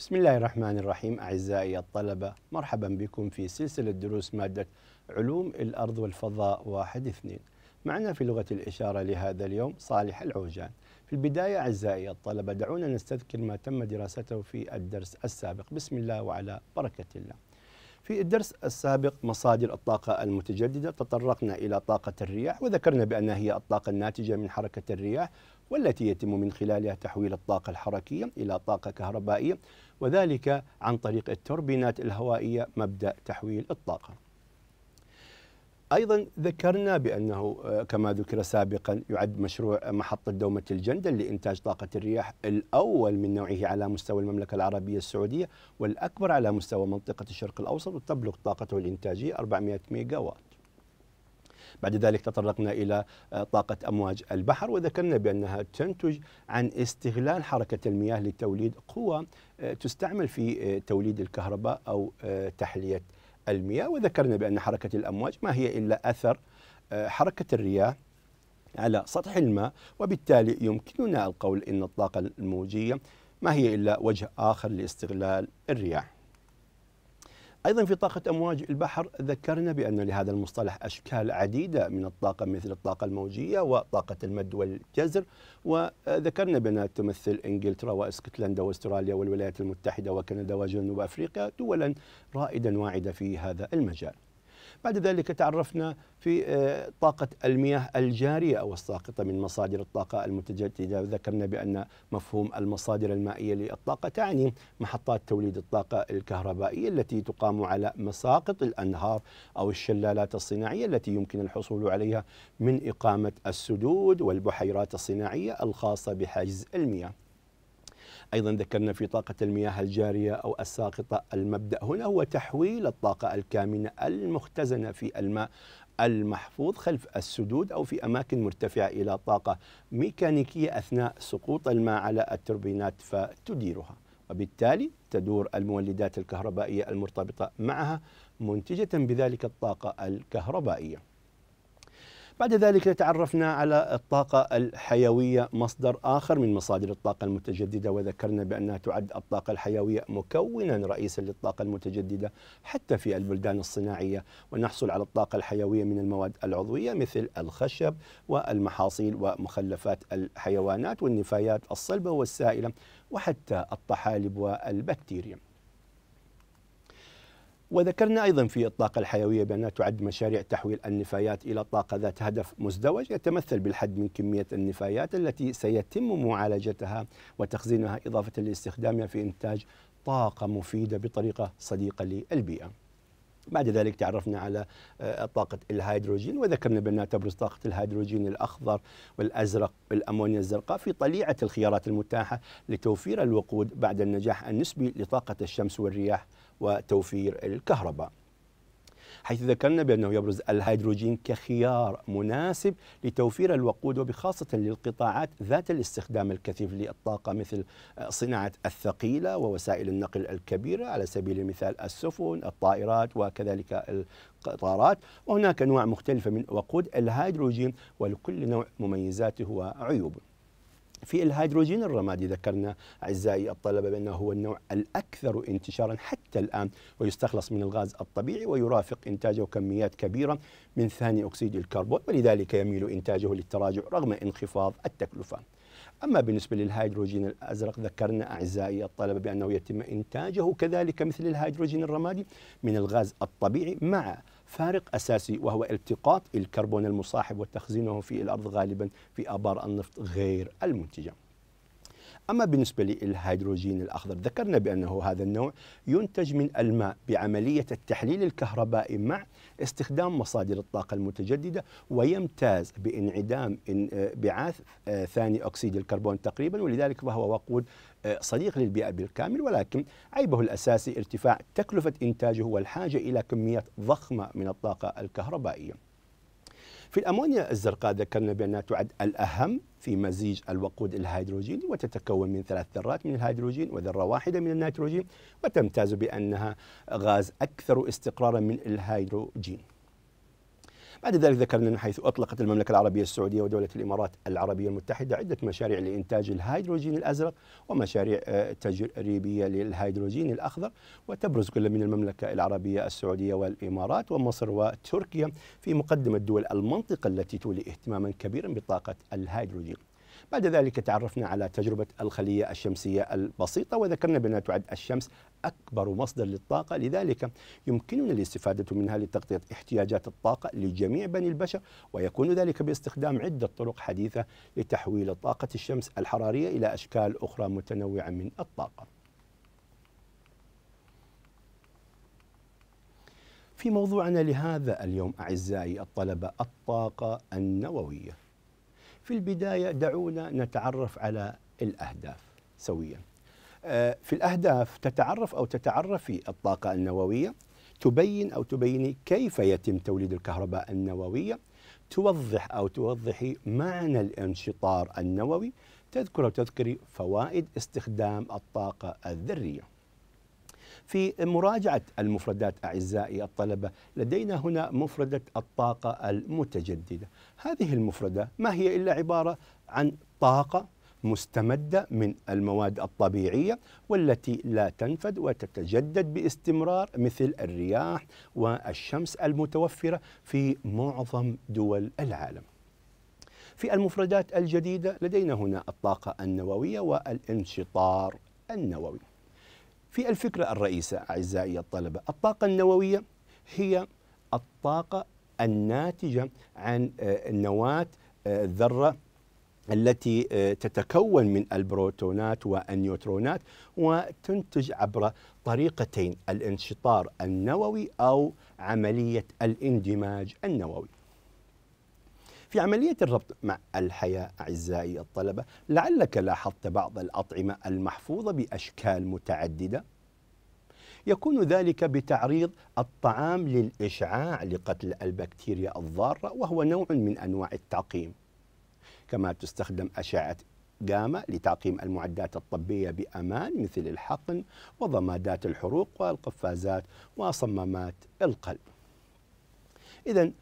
بسم الله الرحمن الرحيم أعزائي الطلبة مرحبا بكم في سلسلة دروس مادة علوم الأرض والفضاء واحد اثنين معنا في لغة الإشارة لهذا اليوم صالح العوجان في البداية أعزائي الطلبة دعونا نستذكر ما تم دراسته في الدرس السابق بسم الله وعلى بركة الله في الدرس السابق مصادر الطاقة المتجددة تطرقنا إلى طاقة الرياح وذكرنا بأنها هي الطاقة الناتجة من حركة الرياح والتي يتم من خلالها تحويل الطاقة الحركية إلى طاقة كهربائية وذلك عن طريق التوربينات الهوائية مبدأ تحويل الطاقة ايضا ذكرنا بانه آه، كما ذكر سابقا يعد مشروع محطه دومه الجندل لانتاج طاقه الرياح الاول من نوعه على مستوى المملكه العربيه السعوديه والاكبر على مستوى منطقه الشرق الاوسط وتبلغ طاقته الانتاجيه 400 ميجاوات بعد ذلك تطرقنا إلى آه، طاقة أمواج البحر وذكرنا بأنها تنتج عن استغلال حركة المياه لتوليد قوة آه، تستعمل في آه، توليد الكهرباء أو تحلية المياه وذكرنا بأن حركة الأمواج ما هي إلا أثر حركة الرياح على سطح الماء وبالتالي يمكننا القول ان الطاقه الموجيه ما هي الا وجه اخر لاستغلال الرياح أيضا في طاقة أمواج البحر ذكرنا بأن لهذا المصطلح أشكال عديدة من الطاقة مثل الطاقة الموجية وطاقة المد والجزر وذكرنا بأنها تمثل إنجلترا وإسكتلندا وأستراليا والولايات المتحدة وكندا وجنوب أفريقيا دولا رائدا واعدة في هذا المجال بعد ذلك تعرفنا في آه، طاقة المياه الجارية أو الساقطة من مصادر الطاقة المتجددة ذكرنا بأن مفهوم المصادر المائية للطاقة تعني محطات توليد الطاقة الكهربائية التي تقام على مساقط الأنهار أو الشلالات الصناعية التي يمكن الحصول عليها من إقامة السدود والبحيرات الصناعية الخاصة بحجز المياه أيضا ذكرنا في طاقة المياه الجارية أو الساقطة المبدأ هنا هو تحويل الطاقة الكامنة المختزنة في الماء المحفوظ خلف السدود أو في أماكن مرتفعة إلى طاقة ميكانيكية أثناء سقوط الماء على التوربينات فتديرها وبالتالي تدور المولدات الكهربائية المرتبطة معها منتجة بذلك الطاقة الكهربائية بعد ذلك تعرفنا على الطاقة الحيوية مصدر آخر من مصادر الطاقة المتجددة وذكرنا بأنها تعد الطاقة الحيوية مكونا رئيسا للطاقة المتجددة حتى في البلدان الصناعية ونحصل على الطاقة الحيوية من المواد العضوية مثل الخشب والمحاصيل ومخلفات الحيوانات والنفايات الصلبة والسائلة وحتى الطحالب والبكتيريا وذكرنا أيضا في الطاقة الحيوية بأنها تعد مشاريع تحويل النفايات إلى طاقة ذات هدف مزدوج يتمثل بالحد من كمية النفايات التي سيتم معالجتها وتخزينها إضافة لاستخدامها في إنتاج طاقة مفيدة بطريقة صديقة للبيئة بعد ذلك تعرفنا على آه، طاقة الهيدروجين وذكرنا بأنها تبرز طاقة الهيدروجين الأخضر والأزرق والأمونيا الزرقاء في طليعة الخيارات المتاحة لتوفير الوقود بعد النجاح النسبي لطاقة الشمس والرياح وتوفير الكهرباء حيث ذكرنا بأنه يبرز الهيدروجين كخيار مناسب لتوفير الوقود وبخاصة للقطاعات ذات الاستخدام الكثيف للطاقة مثل صناعة الثقيلة ووسائل النقل الكبيرة على سبيل المثال السفن الطائرات وكذلك القطارات وهناك أنواع مختلفة من وقود الهيدروجين ولكل نوع مميزاته وعيوبه في الهيدروجين الرمادي ذكرنا أعزائي الطلبة بأنه هو النوع الأكثر انتشارا حتى الآن ويستخلص من الغاز الطبيعي ويرافق إنتاجه كميات كبيرة من ثاني أكسيد الكربون ولذلك يميل إنتاجه للتراجع رغم انخفاض التكلفة أما بالنسبة للهيدروجين الأزرق ذكرنا أعزائي الطلبة بأنه يتم إنتاجه كذلك مثل الهيدروجين الرمادي من الغاز الطبيعي مع فارق أساسي وهو التقاط الكربون المصاحب وتخزينه في الأرض غالبا في آبار النفط غير المنتجة أما بالنسبة للهيدروجين الأخضر ذكرنا بأنه هذا النوع ينتج من الماء بعملية التحليل الكهربائي مع استخدام مصادر الطاقة المتجددة ويمتاز بانعدام انبعاث آه، ثاني أكسيد الكربون تقريبا ولذلك فهو وقود آه، صديق للبيئة بالكامل ولكن عيبه الأساسي ارتفاع تكلفة إنتاجه والحاجة إلى كميات ضخمة من الطاقة الكهربائية في الأمونيا الزرقاء ذكرنا بأنها تعد الأهم في مزيج الوقود الهيدروجيني وتتكون من ثلاث ذرات من الهيدروجين وذرة واحدة من النيتروجين وتمتاز بأنها غاز أكثر استقرارا من الهيدروجين بعد ذلك ذكرنا من حيث أطلقت المملكة العربية السعودية ودولة الإمارات العربية المتحدة عدة مشاريع لإنتاج الهيدروجين الأزرق ومشاريع آه، تجريبية للهيدروجين الأخضر وتبرز كل من المملكة العربية السعودية والإمارات ومصر وتركيا في مقدمة دول المنطقة التي تولي اهتماما كبيرا بطاقة الهيدروجين بعد ذلك تعرفنا على تجربة الخلية الشمسية البسيطة وذكرنا بأنها تعد الشمس أكبر مصدر للطاقة لذلك يمكننا الاستفادة منها لتغطية احتياجات الطاقة لجميع بني البشر ويكون ذلك باستخدام عدة طرق حديثة لتحويل طاقة الشمس الحرارية إلى أشكال أخرى متنوعة من الطاقة في موضوعنا لهذا اليوم أعزائي الطلبة الطاقة النووية في البداية دعونا نتعرف على الأهداف سويا آه، في الأهداف تتعرف أو تتعرفي الطاقة النووية تبين أو تبيني كيف يتم توليد الكهرباء النووية توضح أو توضحي معنى الانشطار النووي تذكر أو تذكري فوائد استخدام الطاقة الذرية في مراجعة المفردات أعزائي الطلبة لدينا هنا مفردة الطاقة المتجددة هذه المفردة ما هي إلا عبارة عن طاقة مستمدة من المواد الطبيعية والتي لا تنفد وتتجدد باستمرار مثل الرياح والشمس المتوفرة في معظم دول العالم في المفردات الجديدة لدينا هنا الطاقة النووية والانشطار النووي في الفكرة الرئيسة أعزائي الطلبة الطاقة النووية هي الطاقة الناتجة عن آه، نواة الذرة آه، التي آه، تتكون من البروتونات والنيوترونات وتنتج عبر طريقتين الانشطار النووي أو عملية الاندماج النووي في عملية الربط مع الحياة أعزائي الطلبة لعلك لاحظت بعض الأطعمة المحفوظة بأشكال متعددة يكون ذلك بتعريض الطعام للإشعاع لقتل البكتيريا الضارة وهو نوع من أنواع التعقيم كما تستخدم أشعة جاما لتعقيم المعدات الطبية بأمان مثل الحقن وضمادات الحروق والقفازات وصمامات القلب إذا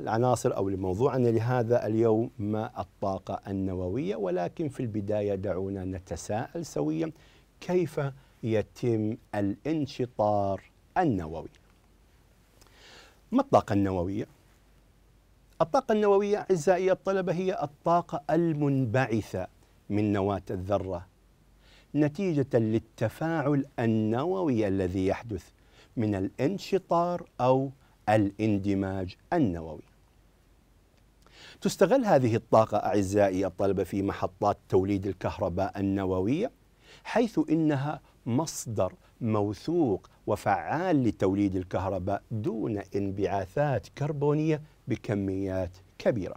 العناصر أو لموضوعنا لهذا اليوم ما الطاقة النووية ولكن في البداية دعونا نتساءل سويا كيف يتم الانشطار النووي ما الطاقة النووية؟ الطاقة النووية أعزائي الطلبة هي الطاقة المنبعثة من نواة الذرة نتيجة للتفاعل النووي الذي يحدث من الانشطار أو الاندماج النووي. تستغل هذه الطاقة أعزائي الطلبة في محطات توليد الكهرباء النووية حيث إنها مصدر موثوق وفعال لتوليد الكهرباء دون انبعاثات كربونية بكميات كبيرة.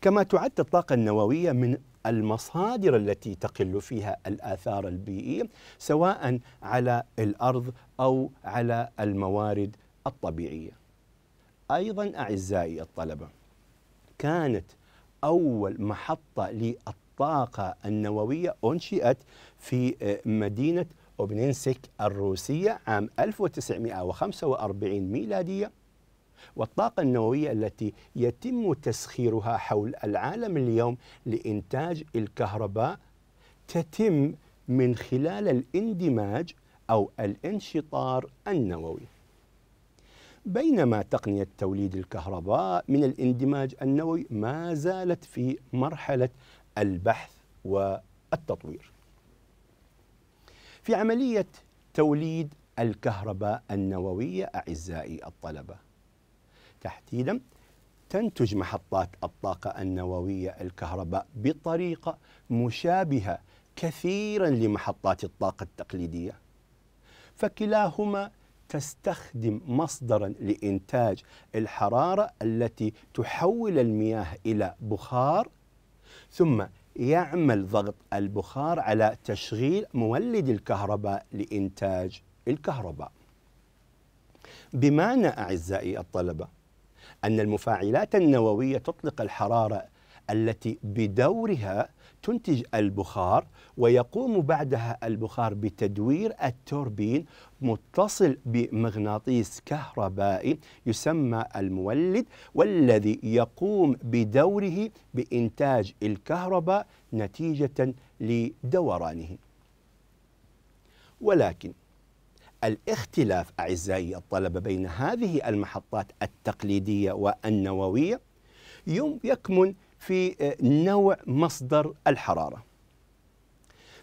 كما تعد الطاقة النووية من المصادر التي تقل فيها الآثار البيئية سواء على الأرض أو على الموارد الطبيعية أيضا أعزائي الطلبة كانت أول محطة للطاقة النووية أنشئت في آه، مدينة أوبنينسك الروسية عام 1945 ميلادية والطاقة النووية التي يتم تسخيرها حول العالم اليوم لإنتاج الكهرباء تتم من خلال الاندماج أو الانشطار النووي بينما تقنية توليد الكهرباء من الاندماج النووي ما زالت في مرحلة البحث والتطوير. في عملية توليد الكهرباء النووية أعزائي الطلبة تحديدا تنتج محطات الطاقة النووية الكهرباء بطريقة مشابهة كثيرا لمحطات الطاقة التقليدية فكلاهما تستخدم مصدرا لإنتاج الحرارة التي تحول المياه إلى بخار ثم يعمل ضغط البخار على تشغيل مولد الكهرباء لإنتاج الكهرباء بمعنى أعزائي الطلبة أن المفاعلات النووية تطلق الحرارة التي بدورها تنتج البخار ويقوم بعدها البخار بتدوير التوربين متصل بمغناطيس كهربائي يسمى المولد والذي يقوم بدوره بإنتاج الكهرباء نتيجة لدورانه ولكن الاختلاف أعزائي الطلبة بين هذه المحطات التقليدية والنووية يكمن في آه، نوع مصدر الحرارة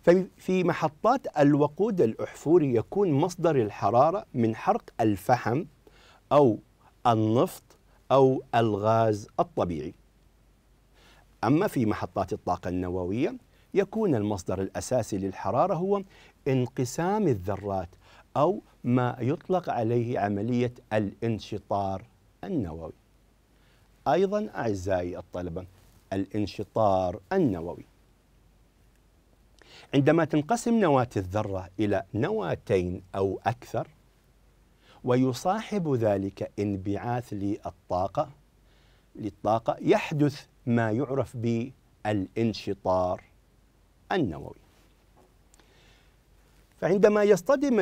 ففي محطات الوقود الأحفوري يكون مصدر الحرارة من حرق الفحم أو النفط أو الغاز الطبيعي أما في محطات الطاقة النووية يكون المصدر الأساسي للحرارة هو انقسام الذرات أو ما يطلق عليه عملية الانشطار النووي أيضا أعزائي الطلبة الانشطار النووي عندما تنقسم نواة الذرة إلى نواتين أو أكثر ويصاحب ذلك انبعاث للطاقة للطاقة يحدث ما يعرف بالانشطار النووي فعندما يصطدم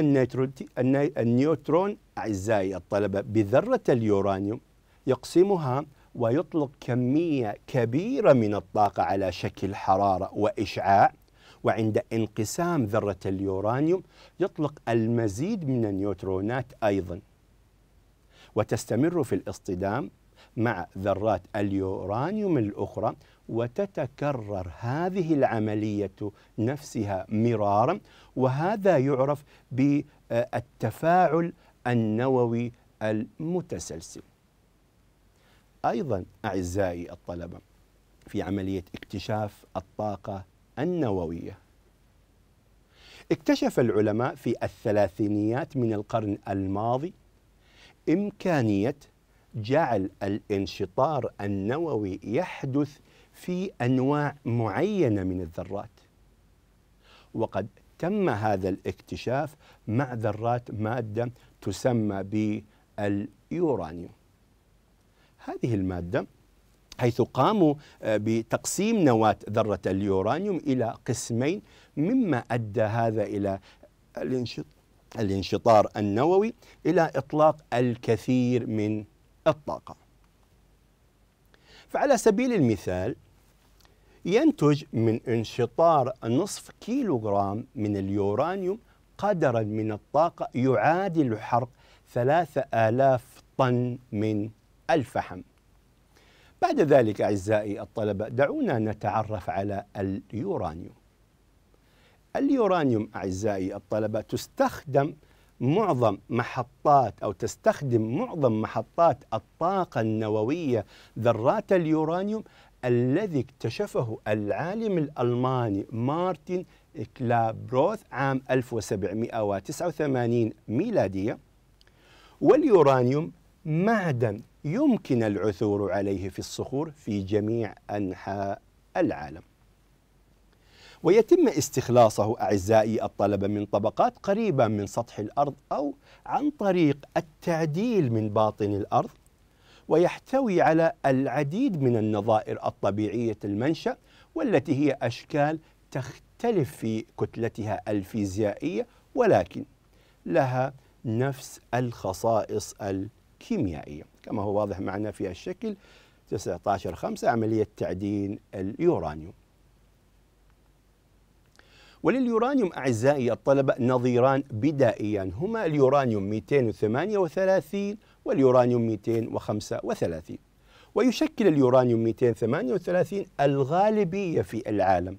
النيوترون أعزائي الطلبة بذرة اليورانيوم يقسمها ويطلق كمية كبيرة من الطاقة على شكل حرارة وإشعاع وعند انقسام ذرة اليورانيوم يطلق المزيد من النيوترونات أيضا وتستمر في الاصطدام مع ذرات اليورانيوم الأخرى وتتكرر هذه العملية نفسها مرارا وهذا يعرف بالتفاعل النووي المتسلسل أيضا أعزائي الطلبة في عملية اكتشاف الطاقة النووية اكتشف العلماء في الثلاثينيات من القرن الماضي إمكانية جعل الانشطار النووي يحدث في أنواع معينة من الذرات وقد تم هذا الاكتشاف مع ذرات مادة تسمى باليورانيوم هذه المادة حيث قاموا آه، بتقسيم نواة ذرة اليورانيوم إلى قسمين مما أدى هذا إلى الانشطار النووي إلى إطلاق الكثير من الطاقة فعلى سبيل المثال ينتج من انشطار نصف كيلوغرام من اليورانيوم قدرا من الطاقة يعادل حرق ثلاثة آلاف طن من الفحم بعد ذلك أعزائي الطلبة دعونا نتعرف على اليورانيوم اليورانيوم أعزائي الطلبة تستخدم معظم محطات أو تستخدم معظم محطات الطاقة النووية ذرات اليورانيوم الذي اكتشفه العالم الألماني مارتن كلابروث عام 1789 ميلادية واليورانيوم معدن يمكن العثور عليه في الصخور في جميع أنحاء العالم ويتم استخلاصه أعزائي الطلبة من طبقات قريبة من سطح الأرض أو عن طريق التعديل من باطن الأرض ويحتوي على العديد من النظائر الطبيعية المنشأ والتي هي أشكال تختلف في كتلتها الفيزيائية ولكن لها نفس الخصائص الكيميائية كما هو واضح معنا في الشكل 19 5 عملية تعدين اليورانيوم ولليورانيوم أعزائي الطلبة نظيران بدائيان هما اليورانيوم 238 واليورانيوم 235 ويشكل اليورانيوم 238 الغالبية في العالم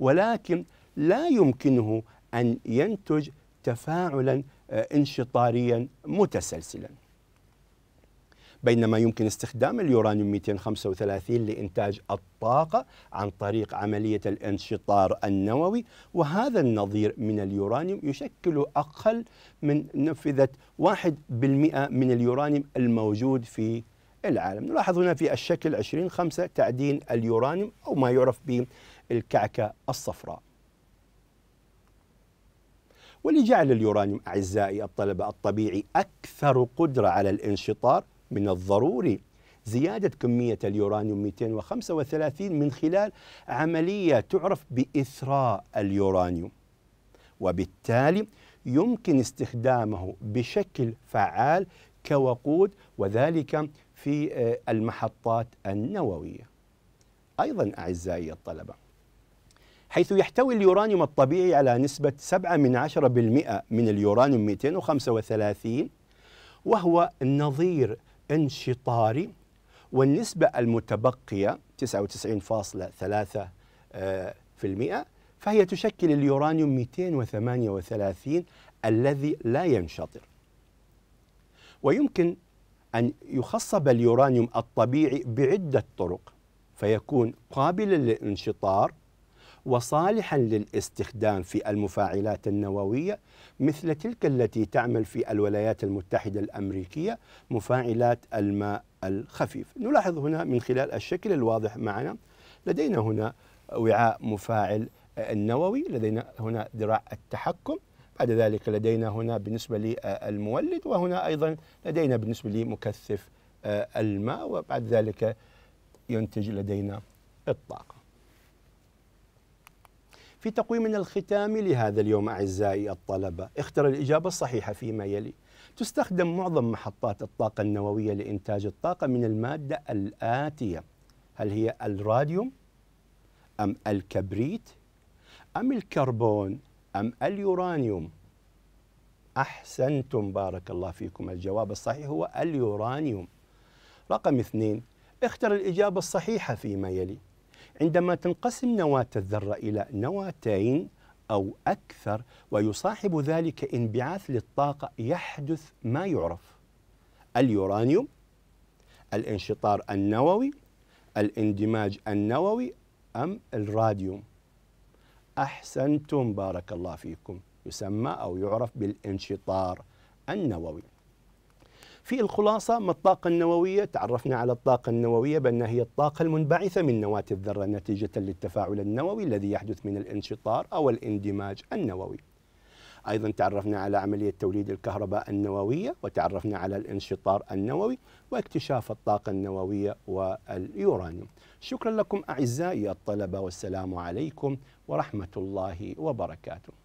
ولكن لا يمكنه أن ينتج تفاعلا آه، انشطاريا متسلسلا بينما يمكن استخدام اليورانيوم 235 لإنتاج الطاقة عن طريق عملية الانشطار النووي وهذا النظير من اليورانيوم يشكل أقل من نفذة 1% من اليورانيوم الموجود في العالم نلاحظ هنا في الشكل 20 5 تعدين اليورانيوم أو ما يعرف بالكعكة الصفراء ولجعل اليورانيوم أعزائي الطلبة الطبيعي أكثر قدرة على الانشطار من الضروري زيادة كمية اليورانيوم 235 من خلال عملية تعرف بإثراء اليورانيوم وبالتالي يمكن استخدامه بشكل فعال كوقود وذلك في آه، المحطات النووية أيضا أعزائي الطلبة حيث يحتوي اليورانيوم الطبيعي على نسبة 7 من من اليورانيوم 235 وهو نظير انشطاري والنسبة المتبقية 99.3% فهي تشكل اليورانيوم 238 الذي لا ينشطر ويمكن أن يخصب اليورانيوم الطبيعي بعدة طرق فيكون قابلا للانشطار وصالحا للاستخدام في المفاعلات النووية مثل تلك التي تعمل في الولايات المتحدة الأمريكية مفاعلات الماء الخفيف نلاحظ هنا من خلال الشكل الواضح معنا لدينا هنا وعاء مفاعل النووي لدينا هنا ذراع التحكم بعد ذلك لدينا هنا بالنسبة للمولد وهنا أيضا لدينا بالنسبة لمكثف الماء وبعد ذلك ينتج لدينا الطاقة في تقويمنا الختامي لهذا اليوم أعزائي الطلبة اختر الإجابة الصحيحة فيما يلي تستخدم معظم محطات الطاقة النووية لإنتاج الطاقة من المادة الآتية هل هي الراديوم أم الكبريت أم الكربون أم اليورانيوم أحسنتم بارك الله فيكم الجواب الصحيح هو اليورانيوم رقم اثنين اختر الإجابة الصحيحة فيما يلي عندما تنقسم نواة الذرة إلى نواتين أو أكثر ويصاحب ذلك انبعاث للطاقة يحدث ما يعرف اليورانيوم الانشطار النووي الاندماج النووي أم الراديوم أحسنتم بارك الله فيكم يسمى أو يعرف بالانشطار النووي في الخلاصة ما الطاقة النووية تعرفنا على الطاقة النووية بأنها هي الطاقة المنبعثة من نواة الذرة نتيجة للتفاعل النووي الذي يحدث من الانشطار أو الاندماج النووي أيضا تعرفنا على عملية توليد الكهرباء النووية وتعرفنا على الانشطار النووي واكتشاف الطاقة النووية واليورانيوم شكرا لكم أعزائي الطلبة والسلام عليكم ورحمة الله وبركاته